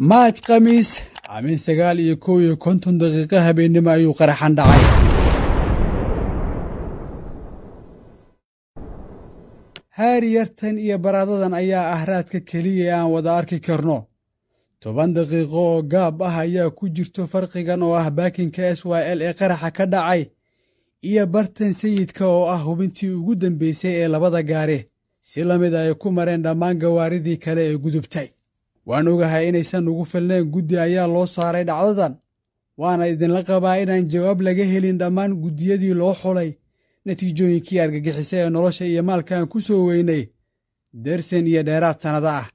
maaj khamiis amin sagaal iyo kow iyo konton daqiiqo habeennimo ayuu qaraxan dhacay haari yartan iyo baradadan ayaa ah raadka keliya aan wada arki karno toban daqiiqo oo gaab ah ayaa ku jirto farqigan oo ah baakinka s y l ee qaraxa ka dhacay iyo bartan sayidka oo ah hubintii ugu dambeysay ee labada gaari si la mid ah ay ku mareen dhammaan gawaaridii kale ee gudubtay waan ogahay inaysan ugu filnayn guddi ayaa loo saaray dhacdadan waana idinla qabaa inaan jawaab laga helin dhammaan guddiyadii loo xulay natiijooyinkii argagixisa ee nolosha iyo maalkaan ku soo weynay dersen iyo dheeraad sannado ah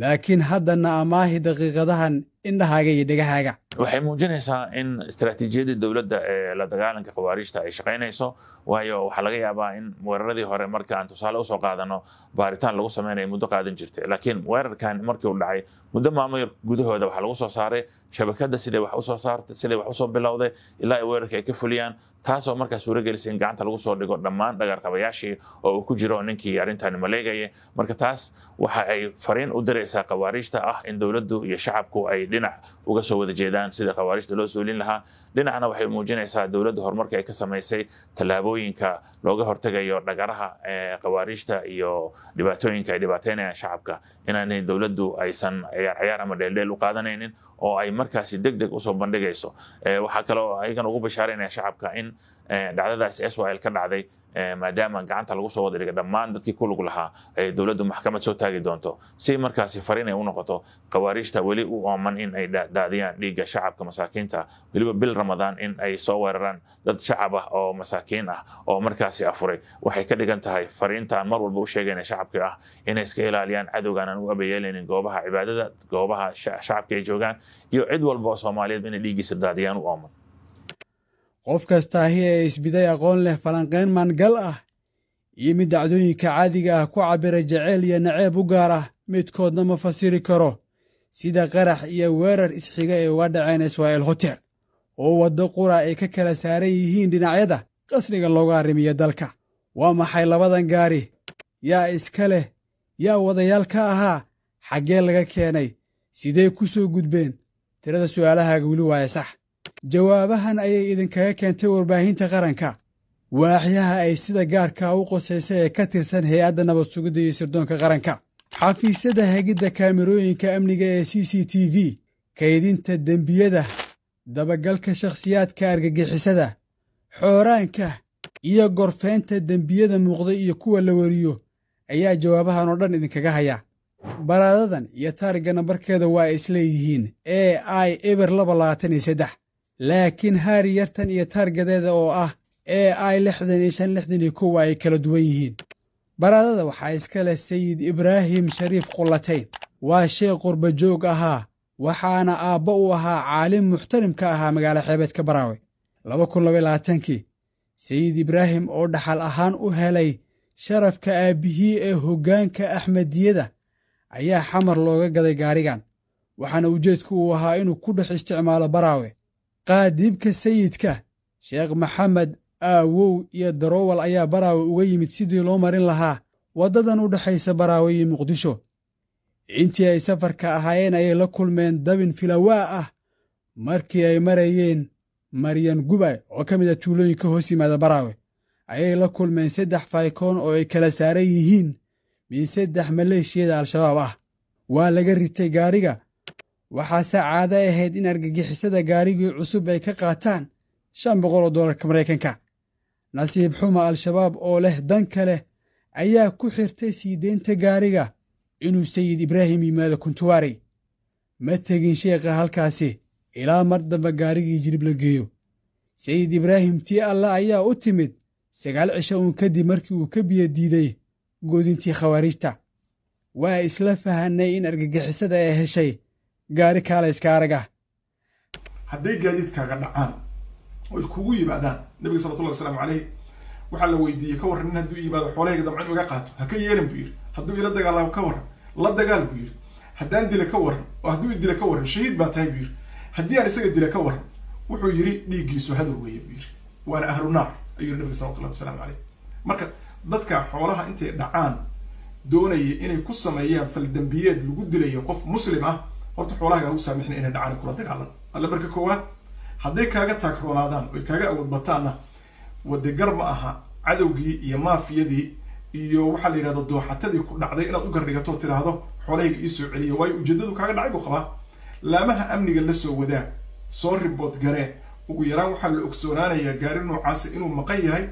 laakiin haddana amaahi daqiiqadahan indhahaaga iyo dhegahaaga waxay muujinaysaa in istaraatiijiyadii dowladda ee la dagaalanka khawaariijta ay shaqaynayso waayo waxaa laga yaabaa in weeraradii hore marka aan tusaale usoo qaadano baaritaan lagu sameynaya muddo qaadan jirtay laakiin weerarkan markii uu dhacay muddo maamul gudahooda waxaa lagu soo saaray shabakada siday wax usoo saartay siday wax usoo bilowday ilaa ay weerarka ay ka fuliyaan taasoo markaa suuragelisa in gacanta lagu soo dhigo dhammaan dhagarkabayaashii oo uu ku jiro ninkii arrintaani maleegaya marka taas waxa ay fariin u diraysaa khawaariijta ah in dowladdu iyo shacabku ay dhinac uga soo wada jeedaan sida khawaariijta loo suulin lahaa dhinacna waxay muujinaysaa dowladda horumarka ay ka samaysay tallaabooyinka looga hortegayo dhagaraha eh, khawaariijta iyo dhibaatooyinka ay dhibaataynayaan shacabka inaanay dowladdu aysan ciyaar ciyaar ama dheeldheel u qaadanaynin oo ay markaasi deg usoo bandhigayso eh, waxaa kale oo ayagan ugu bashaaraynaya shacabka in dhacdadaas swl ka dhacday maadaama gacanta lagu soo wada dhigay dhammaan dadkii ku lug lahaa ay dowladdu maxkamad soo taagi doonto si markaasi fariin ay u noqoto khawaariijta weli u ooman in ay daadiyaan dhiigga shacabka masaakiinta weliba bil ramadaan in ay soo weeraraan dad shacab ah oo masaakiin ah oo markaasi afuray waxay ka dhigan tahay fariintaan mar walba u sheegayna shacabka ah inay iska ilaaliyaan cadowgan u abayeelaynin goobaha cibaadada goobaha shacabka ay joogaan iyo cid walba oo soomaaliyeed inay dhiiggiisa daadiyaan u ooman qof kasta ahi ee isbiday aqoon leh falanqayn maangal ah iyo mid dhacdooyinka caadiga ah ku cabbira jaceyl iyo naceeb u gaar ah midkoodna ma fasiri karo sida qarax iyo weerar isxiga ay uga dhaceen israa'il hotel oo waddo qura ay ka kala saaran yihiin dhinacyada qasriga looga arrimiya dalka waa maxay labadan gaari yaa iska leh yaa wadayaal ka ahaa xaggee laga keenay sidee ku soo gudbeen tirada su'aalahaaga weli waaye sax jawaabahan ayay idinkaga keentay warbaahinta qaranka waaxyaha ay sida gaarka u qosaysay ee ka tirsan hay-adda nabad sugidda iyo sirdoonka qaranka xafiisyadda hegidda kaamirooyinka amniga ee c c t v kaydinta dembiyada dabagalka shakhsiyaadka argagixisada xooraanka iyo gorfeynta dembiyada muuqda iyo kuwa la wariyo ayaa jawaabahan oo dhan idinkaga haya baraadadan iyo taarigana barkeeda waa ay isleeyihiin e i eber laba labaatan iyo saddex laakiin haari yartan iyo taargadeeda oo ah ee ay lixdan iyo shan lixdan iyo kowa ay kala duwan yihiin baradada waxaa iska leh sayid ibraahim shariif qullatayn waa sheekh qurbajoog ahaa waxaana aabba u ahaa caalim muxtarimka ahaa magaalo xeebeedka baraawe laba kii sayid ibraahim oo dhaxal ahaan u helay sharafka aabbihii ee hoggaanka axmediyada ayaa xamar looga gaday gaarigan waxaana ujeedku uu ahaa inuu ku dhex isticmaalo baraawe qaadiibka sayidka sheekh maxamed aawow iyo darowal ayaa baraawe uga yimid sidii loo marin lahaa waddadan u dhexaysa baraawe iyo muqdisho intii ay safarka ahaayeen ayay la kulmeen dabin filawaa ah markii ay marayeen maryan gubay oo ka mid a ah tuulooyinka hoos yimaada baraawe ayay la kulmeen saddex faykoon oo ay kala saaran yihiin min saddex maleeshiyada al-shabaab ah waa laga ritay gaariga waxaase caado ahayd in argagixisada gaarigii cusub ay ka qaataan shan boqol oo doolarka maraykanka nasiib xuma al-shabaab oo leh dan ka leh ayaa ku xirtay sii deynta gaariga inuu sayid ibraahim yimaado kuntuwaari ma tegin sheekha halkaasi ilaa mar dambe gaarigii jirib la geeyo sayid ibraahim tii alla ayaa u timid sagaal cisho uun kadib markii uu ka biya diiday goodintii khawaariijta waa isla fahannay in argagixisada ay heshay gaari kaalayskaaraga hadday gaadiidkaaga dhacaan oo ay kugu yimaadaan nabiga salawatullah wasalamu calayh waxaa la weydiiyey ka warran nin hadduu yimaado xoolahayga dabcan iga qaato ha ka yeelin buu yidhi hadduu ila dagaalaamo ka warran la dagaal buu yidhi haddaan dila ka warran oo hadduu idila ka warran shahiid baa tahay buu yidhi haddii aan isaga dila ka warran wuxuu yidhi dhiiggiisu hadal weeye buu yidhi waana ahlu naar ayuu nabiga salawatullah wasalaamu calayh marka dadka xoolaha intay dhacaan doonaya inay ku sameeyaan faldambiyeed lagu dilayo qof muslim ah horta xoolahaga ugu saamixin inay dhacaan kula dagaalan alle marka koowaad hadday kaaga taagroonaadaan oy kaaga awood bataanna wadegar ma aha cadowgii iyo maafiyadii iyo waxaa la yidhahda dooxatadii ku dhacday inaad u gardhigato tidhaahdo xoolahayga iisoo celiya waayo ujeedadu kaaga dhacay buu qabaa laamaha amniga la soo wadaag soo ribood garee ugu yaraan waxaa la ogsoonaanayaa gaari noocaasi ah inuu maqan yahay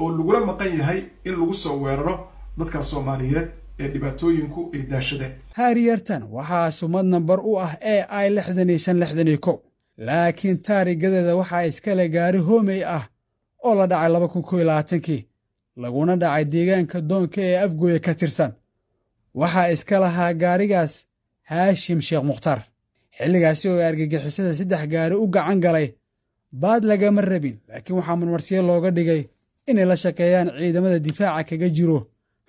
oo lagula maqan yahay in lagu soo weeraro dadkaas soomaaliyeed ee dhibaatooyinku ay daashadeen haariyartan waxaa sumad nambar u ah ee ay lixdanii shan ai laakiin taarigadeeda waxaa iskale gaari homey ah oo la dhacay laba kun koyo labaatankii laguna dhacay deegaanka doonka ee afgooya ka tirsan waxaa iska lahaa gaarigaas haashim sheekh mukhtar xilligaasi oo argagixisada saddex gaari u gacan galay baad lagama rabin laakiin waxaa marmarsiyo looga dhigay inay la shaqeeyaan ciidamada difaaca kaga jiro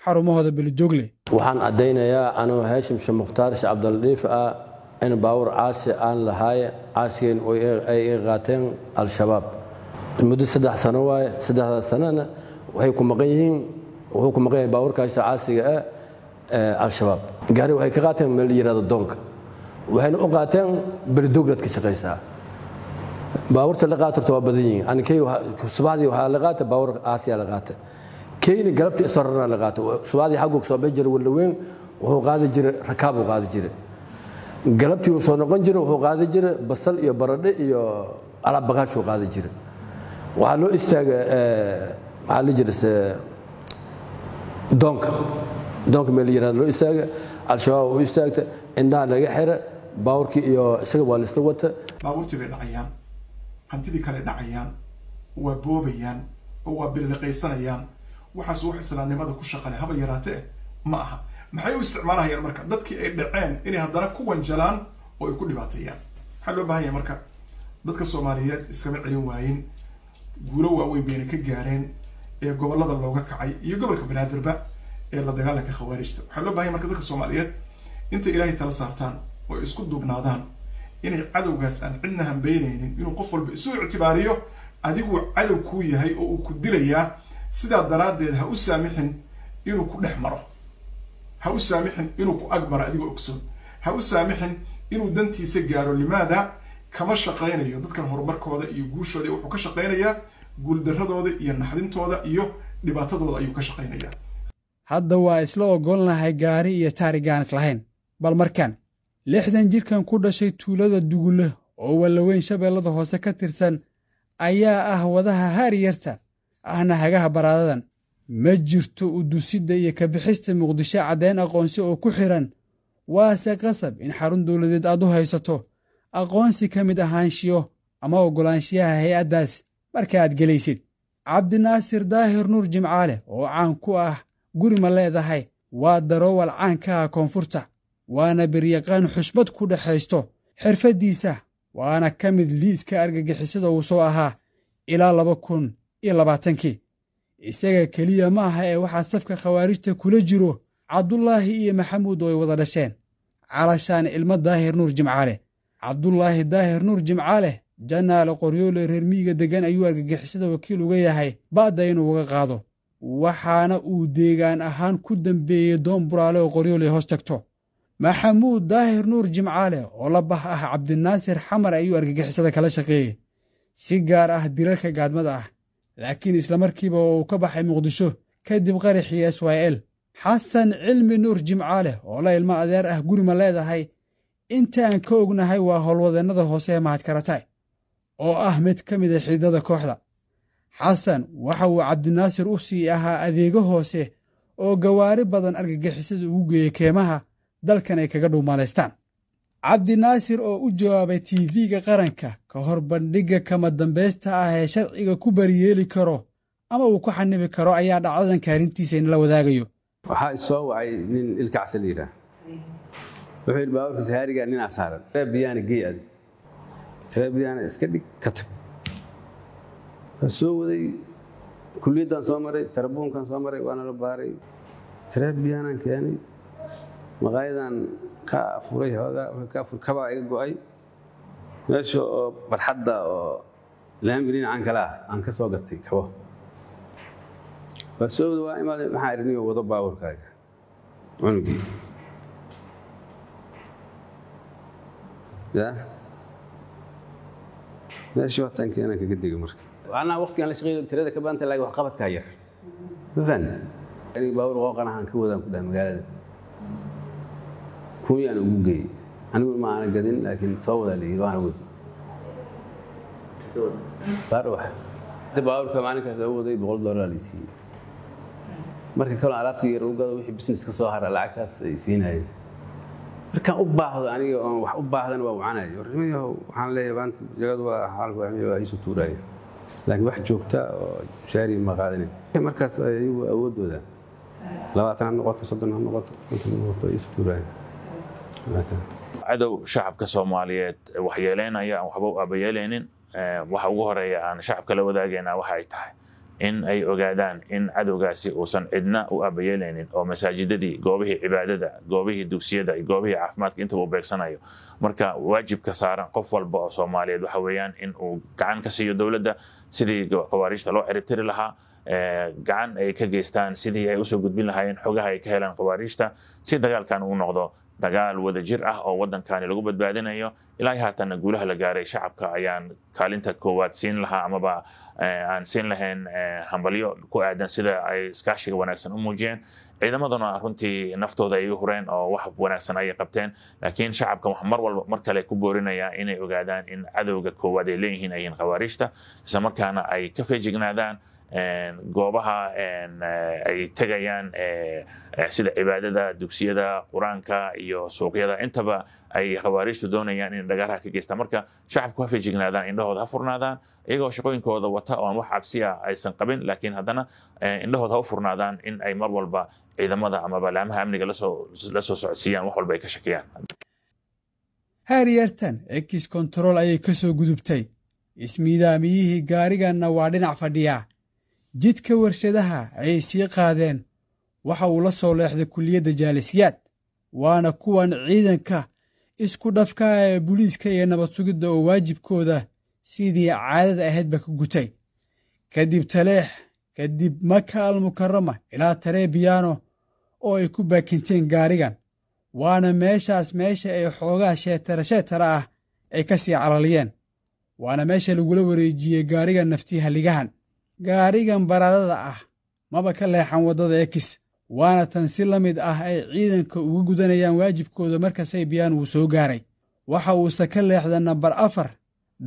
xarumahooda bilojoogle waxaan caddaynayaa anuu haashim sheekh mukhtaar ah in baawur caasi aan lahaay caasigan ay iga al-shabaab muddo saddex sano waaye saddexdaas sanana waxay ku maqan yihiin wuxuu ku maqan yahay baawurkaasi caasiga ah al-shabaab gaari waxay ka qaateen meel yidhahdo doonka waxayna u qaateen beledoglaad ka shaqaysaa baawurta la qaatorta waa badan yihiin anikay subaxdii waxaa la qaata baawur caasiyaa la qaata keyni galabta israrana la qaato subaadii xaggu soo bay jira walaweyn wuxuu qaadi jiray rakaab uu qaadi jiray galabtii uu soo noqon jiray wuxuu qaadi jiray basal iyo baradhe iyo alaab bagaashuu qaadi jiray waxaa loo istaaga maxaa eh, la jira se eh, doonka doonka meel yarada loo istaaga al-shabaab uu istaagta indhaha laga xira baawurkii iyo isaga waa laisla wata baabuurtii bay dhacayaan hantidii kale dhacayaan waa boobayaan oo waa bililiqaysanayaan waxaas wax islaamnimada ku shaqale haba yaraatee ma aha maxay u isticmaalahayaan marka dadkii ay dhaceen inay haddana ku wanjalaan oo ay ku dhibaateeyaan maxaa loo bahan yahay marka dadka soomaaliyeed iskama celin waayin guulo waaweyn bayna ka gaareen ee gobolada looga kacay iyo gobolka banaadirba ee la dagaalanka khawaarijta waxaa loo bahan yahy marka dadka soomaaliyeed intay ilaahay tala saartaan oo isku duubnaadaan inay cadowgaas aan cidna hambaynaynin inuu qof walba isu ictibaariyo adigu cadow kuu yahay oo uu ku dilayaa sidaa daraaddeed ha u saamixin inuu ku dhex maro ha u saamixin inuu ku ag maro adigoo ogsoon ha u saamixin inuu dantiisa gaaro limaada kama shaqaynayo dadkan horumarkooda iyo guushooda wuxuu ka shaqaynayaa guuldarradooda iyo naxdintooda iyo dhibaatadooda ayuu ka shaqaynayaa hadda waa isla ogolnahay gaari iyo taarig aan islahayn bal markaan lixdan jirkan ku dhashay tuulada dugulle oo wallaweyn shabeellada hoose ka tirsan ayaa ah wadaha haar yarta ahna hagaha baraadadan ma jirto udusidda iyo kabixista muqdisho caddayn aqoonsi oo ku xiran waase qasab in xarun dowladeed aad u haysato aqoonsi ka mid ahaanshiyo ama oggolaanshiyaha hay-addaas marka aad gelaysid cabdinaasir daahir nuur jimcaale oo caan ku ah guri ma leedahay waa daroowal caanka ah koonfurta waana biryaqaan xushmad ku dhexaysto xirfaddiisa waana ka mid liiska argagixisada uu soo ahaa ilaa laba kun iyo labaatankii isaga keliya ma aha ee waxaa safka khawaarijta kula jiro cabdulaahi iyo maxamuud oo ay wada dhasheen calashaan ilmo daahir nuur jimcaale cabdulaahi daahir nuur jimcaale janaale qoryoole reer miyiga deggan ayuu argagixisada wakiil uga yahay ba'da inuu uga qaado waxaana uu deegaan ahaan ku dambeeyey doon buraale oo qoryoole hoos tagto maxamuud daahir nuur jimcaale oo la bah ah cabdinaasir xamar ayuu argagixisada kala shaqeeyey si gaar ah dirarka gaadmada ah laakiin isla markiiba islamarkiiba uu ka baxay muqdisho kadib qaraxii israa'el e xasan cilmi nuur jimcaaleh oo la ilmo adeer ah gurima leedahay intaan ka ognahay waa howlwadeennada hoose ee mahadkaratae oo ah mid ka mida xididada kooxda xasan waxa uu cabdinaasir u sii ahaa adeego hoose oo gawaari badan argagixisada ugu geeyey keemaha dalkan ay kaga dhuumalaystaan cabdinaasir oo u jawaabay tv-ga qaranka ka hor bandhigga kama dambaysta ah ee sharciga ku baryeeli karo ama uu ku xanibi karo ayaa dhacdadan kaalintiisa inala wadaagayo waxaa isoo wacay nin ilkacsa la yidhaah wuxuu yidhi baaburkiisa haarigaa ninaa saaran reer biyaana gey ad reer biyaana iska dhig ka tag waa soo waday kuliyaddan soo maray tarabuunkan soo maray waana la baaray reer biyaanaan keenay maqaayadan ka afuray kaba iga go-ay meesha oo barxadda oo laamgelin aan kale ah aan ka soo gatay kabo waa soo dhawaa imaade maxaa irniyo wado baabuurkaaga cunugii ya meeshii watankii anaan kaga degay marka anaa waqtigaan la shaqeeyo tirada ka badanta laakiin waxqabadkaa yar ma fahanti aniga baabuur qooqanahaan ka wadaan ku dhaha magaalada kuwiyaan ugu geeyey anigu ma aana gadin laakiin soo wadaa leeyay waana wadi baarwax maalinkaas u waday boqol dollar la siiyey marka kaloo alaabtii yar u gado wixii businesska soo hara lacagtaas ay siinayeen markaan u baahdo aniga oon wax u baahdana waa wacanayo warnimayahow waxaan leeyahay maanta jagadu waa xaalku waxmiya waa iisu tuuraya laakiin wax joogta oo mushaari ma qaadanin markaas ayagu awooddooda labaatan ha noqoto soddon ha noqoto konton ha noqoto iisu tuuraya cadow shacabka soomaaliyeed waxyeeleynaya aan waxba u abayeelaynin eh, waxa ugu horeeya aan shacabka la wadaagaynaa ah waxa ay tahay in ay ogaadaan in cadowgaasi uusan cidna u abayeelaynin oo masaajidadii goobihii cibaadada goobihii dugsiyada iyo goobihii caafimaadka intaba u beegsanayo marka waajibka saaran qof walba oo soomaaliyeed waxa weeyaan in uu gacan ka siiyo dowladda sidii khawaariijta loo ciribtiri lahaa eh, gacan ay ka geystaan sidii ay usoo gudbin lahaayeen xogaha ay ka helaan khawaariijta si dagaalkan uu noqdo dagaal wadajir ah oo waddankani lagu badbaadinayo ilaa haatanna guulaha la gaaray shacabka ayaan kaalinta koowaad siin lahaa amaba eh, aan siin lahayn eh, hambalyo ku aadan sida ay iskaashiga wanaagsan u muujiyeen ciidamaduna runtii naftooda ay iga hureen oo wax wanaagsan ayay qabteen laakiin shacabka waxaa mar walba mar kale ku boorinayaa inay ogaadaan in cadowga koowaad ay leeyihiin ayyiin khawaariijta isla markaana ay ka feejignaadaan goobaha eh, ay tegayaan eh, sida cibaadada dugsiyada qur-aanka iyo suuqyada intaba ay khawaariijtu doonayaan inay dhagaaraha ka geystaan marka shacabku ha feejignaadaan indhahooda ha furnaadaan iyagoo shaqooyinkooda wata oo aan wax cabsi aysan qabin laakiin haddana eh, indhahooda ha u furnaadaan in ay mar walba ciidamada amaba laamaha amniga la soo socodsiiyaan wax walba ay ka shakiyaan haari yartan ekis kontarool ayay ka soo gudubtay ismiidaamiyihii gaariganna waa dhinac fadhiyaa jidka warshadaha ayay sii qaadeen waxa uu la soo leexday kulliyadda jaalisiyaad waana kuwan ciidanka isku dhabkaa ee buliiska iyo nabad sugidda oo waajibkooda sidii caadada ahaydba ka gutay kadib taleex kadib maka almukarama ilaa tarebiyaano oo ay ku baakinteen gaarigan waana meeshaas meesha ay xoogaa sheetara ah ay ka sii calaliyeen waana meesha lagula wareejiyey gaarigan naftii halligahan gaarigan baradada ah maba ka leexan waddada ekis waana tan si la mid ah ay ciidanka uga gudanayaan waajibkooda marka saybiyan uu soo gaaray waxa uuse ka leexda nambar afar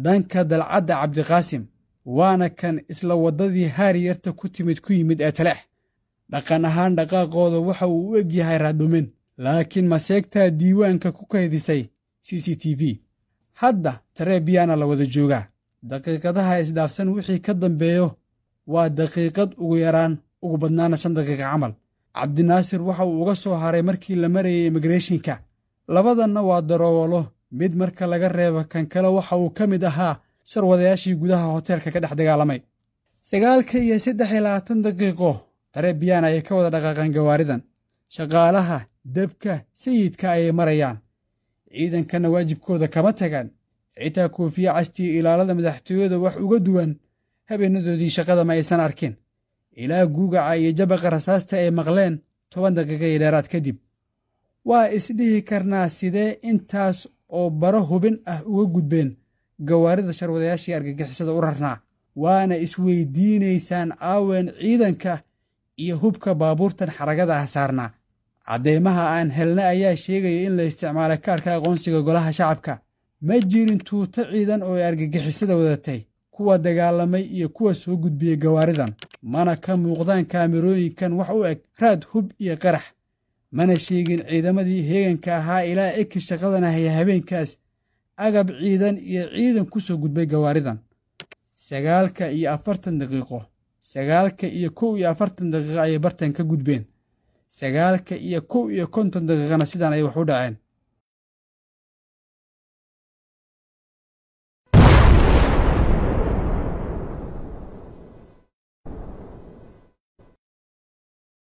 dhanka dalcadda cabdiqaasim waana kan isla waddadii haar yarta ku timid ku yimid ee telex dhaqan ahaan dhaqaaqooda waxa uu u egyahay raadhumin laakiin maseegtaa diiwaanka ku kaydisay c c t v hadda tareebiyaana la wada joogaa daqiiqadaha isdhaafsan wixii ka dambeeyo waa daqiiqad ugu yaraan ugu badnaana shan daqiiqa camal cabdinaasir waxa uu uga soo haray markii la marayay imigreshinka labadanna waa daroowalo mid marka laga reebo kan kale waxa uu ka mid ahaa sharwadayaashii gudaha hoteelka ka dhex dagaalamay sagaalka iyo saddex iyo labaatan daqiiqo tareebiyaan ayay ka wada dhaqaaqeen gawaaridan shaqaalaha debka sayidka ayay marayaan ciidankana waajibkooda kama tagaan xitaa koofiye castii ilaalada madaxtooyada wax uga duwan habeenadoodii shaqada ma aysan arkin ilaa guugaca iyo jabaqa rasaasta ay maqleen toban daqiiqaiyo dheeraad kadib waa isdhihi karnaa sidee intaas oo baro hubin ah uga gudbeen gawaarida sharwadayaashii argagixisada u rarnaa waana isweydiinaysaan aaween ciidanka iyo hubka baabuurtan xaragada ah saarnaa caddeymaha aan helna ayaa sheegaya in la isticmaala kaarka aqoonsiga golaha shacabka ma jirin tuuto ciidan oo ay argagixisada wadatay kuwa dagaalamay iyo kuwa soo gudbiyey gawaaridan mana ka muuqdaan kaamirooyinkan wax u eg raad hub iyo qarax mana sheegin ciidamadii heeganka ahaa ilaa eki shaqadan ahay habeenkaas agab ciidan iyo ciidan ku soo gudbay gawaaridan sagaalka iyo afartan daqiiqo sagaalka iyo kow iyo afartan daqiiqo ayay bartan ka gudbeen sagaalka iyo kow iyo konton daqiiqana sidaan ay wax u dhaceen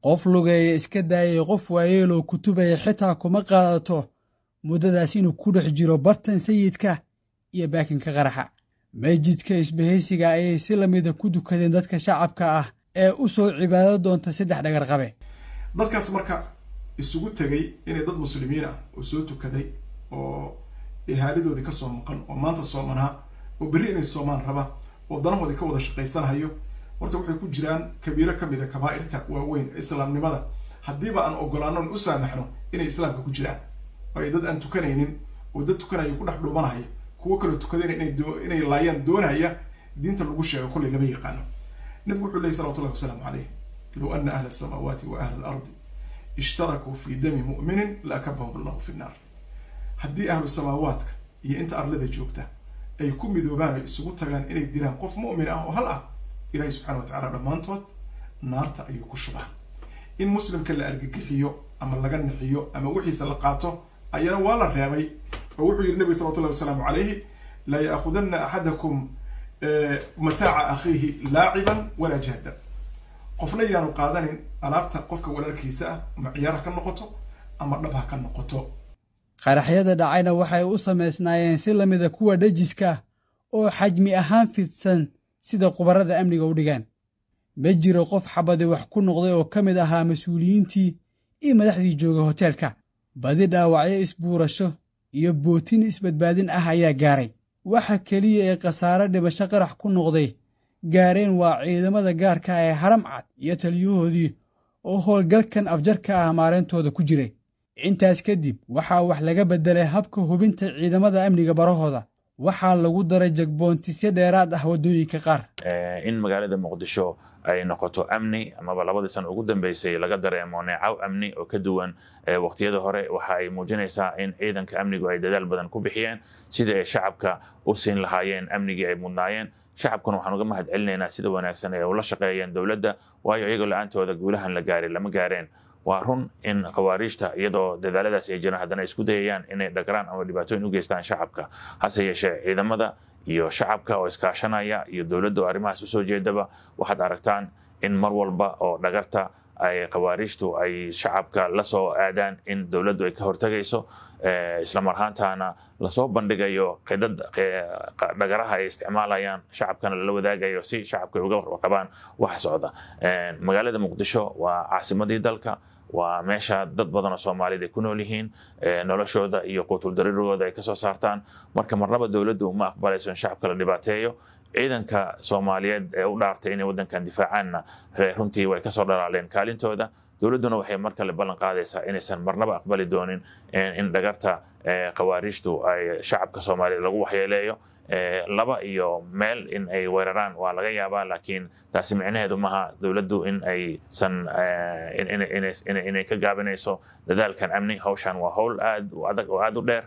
qof lugeeya iska daayay qof waayeeloo kutubaya xitaa kuma qaadato muddadaas inuu ku dhex jiro bartan sayidka iyo baakinka qaraxa meejidka isbahaysiga ayay si lamida ah ku dukadeen dadka shacabka ah ee u soo cibaado doonta saddex dhagarqabe dadkaas marka isugu tegey inay dad muslimiin ah oo soo tukaday oo haaladoodii ka soo maqan oo maanta soomanaa oo berri inay soomaan raba oo danahoodii ka wada shaqaysanhayo horta waxay ku jiraan kabiiro ka mid a ah kabaa-irta waaweyn islaamnimada haddiiba aan ogolaanoon u saamaxno inay islaamka ku jiraan ay dad aan tukanaynin oo dad tukanaya ku dhex dhuumanaya kuwo kale tukadayna inay laayaan doonaya diinta lagu sheego kollay lama yaqaano nabigu wuxuu lehy salawatullahi wasalaamu calayh low ana ahla asamaawaati wa ahla alardi ishtarakuu fii dami mu'minin laakabahum allahu fi nnaar haddii ahlu samaawaadka iyo inta arlada joogta ay ku midoobaan ay isugu tagaan inay diraan qof mu'min ah oo hal ah ilaahay subxaana wa tacaala dhammaantood naarta ayuu ku shubaa in muslimka la argagixiyo ama laga nixiyo ama wixiisa la qaato ayana waa la reebay oo wuxuu yidhi nabiga salawatullahi wasalaamu calayhi la yaakhudanna axadakum eh, mataaca akhiihi laaciban walaa jahdan qofna yaanu qaadanin alaabta qofka walaalkiisa ah ama ciyaar ha ka noqoto ama dhab ha ka noqoto qaraxyada dhacayna waxay u samaysnaayeen si lamida ah kuwa dhajiska ah oo xajmi ahaan fidsan sida khubarada amniga u dhigaan ma jiro qof xabadi wax ku noqday oo ka mid ahaa mas-uuliyiintii iyo madaxdii jooga hoteelka badi dhaawacyo isbuurasho iyo bootin isbadbaadin ah ayaa gaaray waxa keliya ee khasaare dhimasho qarax ku noqday gaareen waa ciidamada gaarka ah ee haram cad iyo taliyahoodii oo howlgalkan afjarka ah maarayntooda ku jiray intaas kadib waxaa wax laga beddelay habka hubinta ciidamada amniga barahooda waxaa lagu daray jagboontisyo dheeraad ah waddooyinka qaar eh, in magaalada muqdisho ay noqoto amni amaba labadii sana ugu dambeysay laga dareemo neecow amni oo ka duwan eh, waqtiyada hore waxa ay muujinaysaa in ciidanka amnigu ay dadaal badan ku bixiyeen sidii ay shacabka u siin lahaayeen amnigii ay mudnaayeen shacabkuna waxaan uga mahad celinaynaa sida wanaagsan ee ula shaqeeyeen dowladda waayo iyagoo la-aantooda guulahan la gaaray lama gaareen waa run in khawaariijta iyadoo dadaaladaas ay jiraan haddana isku dayayaan inay dhagraan ama dhibaatooyin u geystaan shacabka hase yeeshee ciidamada iyo shacabka oo iskaashanaya iyo dowladda oo arrimahaas usoo jeedaba waxaad aragtaan in mar walba oo dhagarta ay khawaariijtu ay shacabka la aadaan in dowladdu ay ka hortagayso eh, islamar lasoo bandhigayo qidad eh, dhagaraha ay isticmaalayaan shacabkana lala wadaagayo si shacabka ay uga warqabaan waxa socda eh, magaalada muqdisho waa caasimadii dalka waa meesha dad oo soomaaliyed ay ku nool yihiin noloshooda iyo quutuldaririgooda ay kasoo saartaan marka marnaba dowladdu uma aqbalayso in shacabka la dhibaateeyo ciidanka soomaaliyeed ee u dhaartay inay waddankan difaacaanna runtii way kasoo dhalaaleen kaalintooda dowladduna waxay mar kale ballan qaadaysaa inaysan marnaba aqbali doonin in dhagarta khawaariijtu ay shacabka soomaaliyeed lagu waxyeeleeyo laba iyo meel in ay weeraraan waa laga yaabaa laakiin taasi micnaheedu maaha dowladdu in aysan inay ka gaabinayso dadaalkan amni hawshan waa howl aad aad u dheer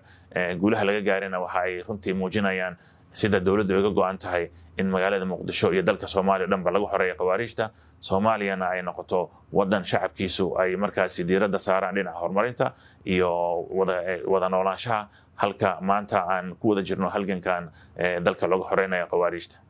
guulaha laga gaarina waxa ay runtii muujinayaan sida dowladdu ay uga go-an tahay in magaalada muqdisho iyo dalka soomaaliya o dhan lagu xoreeya khawaariijta soomaaliyana ay noqoto waddan shacabkiisu ay markaasi diiradda saaraan dhinaca horumarinta iyo wada eh, noolaanshaha halka maanta aan ku wada jirno halgankan eh, dalka lagu xoreynayo khawaariijta